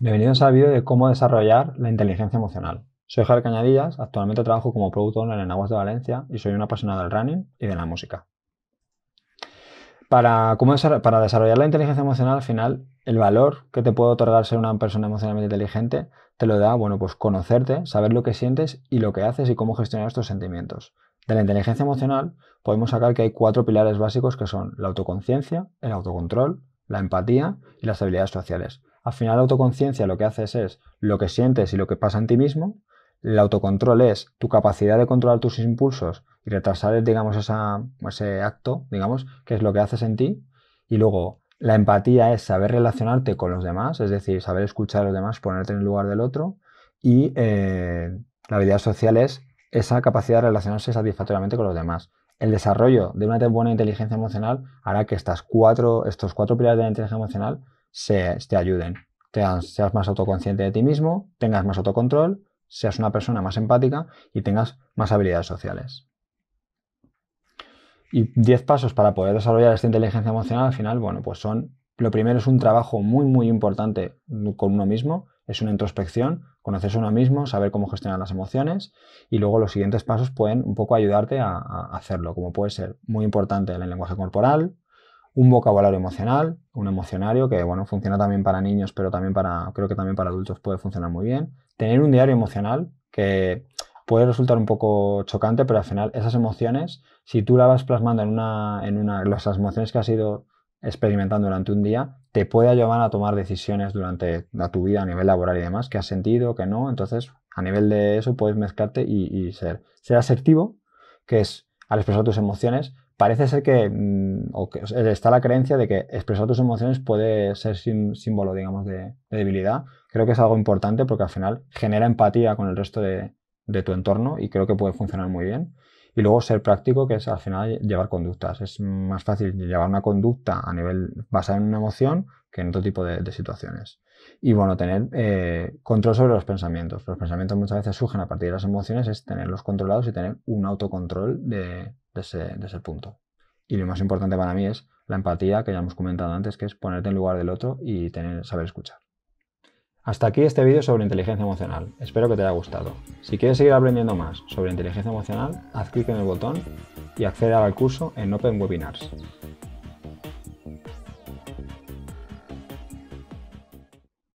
Bienvenidos al vídeo de cómo desarrollar la inteligencia emocional. Soy Javier Cañadillas, actualmente trabajo como Product Owner en Aguas de Valencia y soy un apasionado del running y de la música. Para, desarrollar, la inteligencia emocional, al final, el valor que te puede otorgar ser una persona emocionalmente inteligente te lo da, bueno, pues conocerte, saber lo que sientes y lo que haces y cómo gestionar estos sentimientos. De la inteligencia emocional podemos sacar que hay cuatro pilares básicos que son la autoconciencia, el autocontrol, la empatía y las habilidades sociales. Al final la autoconciencia lo que haces es lo que sientes y lo que pasa en ti mismo. El autocontrol es tu capacidad de controlar tus impulsos y retrasar, digamos, ese acto, digamos, que es lo que haces en ti. Y luego la empatía es saber relacionarte con los demás, es decir, saber escuchar a los demás, ponerte en el lugar del otro. Y eh, la habilidad social es esa capacidad de relacionarse satisfactoriamente con los demás. El desarrollo de una buena inteligencia emocional hará que estas cuatro, estos cuatro pilares de la inteligencia emocional se, te ayuden. seas más autoconsciente de ti mismo, tengas más autocontrol, seas una persona más empática y tengas más habilidades sociales. Y 10 pasos para poder desarrollar esta inteligencia emocional al final, bueno, pues son, lo primero es un trabajo muy, muy importante con uno mismo, es una introspección, conocerse uno mismo, saber cómo gestionar las emociones y luego los siguientes pasos pueden un poco ayudarte a, hacerlo, como puede ser muy importante el lenguaje corporal, un vocabulario emocional, un emocionario que bueno, funciona también para niños, pero también para creo que también para adultos puede funcionar muy bien. Tener un diario emocional que puede resultar un poco chocante, pero al final esas emociones, si tú las vas plasmando en una en una las emociones que has ido experimentando durante un día, te puede ayudar a tomar decisiones durante tu vida a nivel laboral y demás, que has sentido, que no, entonces a nivel de eso puedes mezclarte y, ser, ser asertivo, que es al expresar tus emociones, parece ser que, mm, está la creencia de que expresar tus emociones puede ser símbolo, digamos, de, debilidad. Creo que es algo importante porque al final genera empatía con el resto de tu entorno y creo que puede funcionar muy bien. Y luego ser práctico, que es al final llevar conductas. Es más fácil llevar una conducta a nivel basada en una emoción que en otro tipo de, situaciones. Y bueno, tener eh, control sobre los pensamientos. Los pensamientos muchas veces surgen a partir de las emociones, es tenerlos controlados y tener un autocontrol de, ese, punto. Y lo más importante para mí es la empatía, que ya hemos comentado antes, que es ponerte en lugar del otro y tener, saber escuchar. Hasta aquí este vídeo sobre inteligencia emocional, espero que te haya gustado. Si quieres seguir aprendiendo más sobre inteligencia emocional, haz clic en el botón y accede al curso en Open Webinars.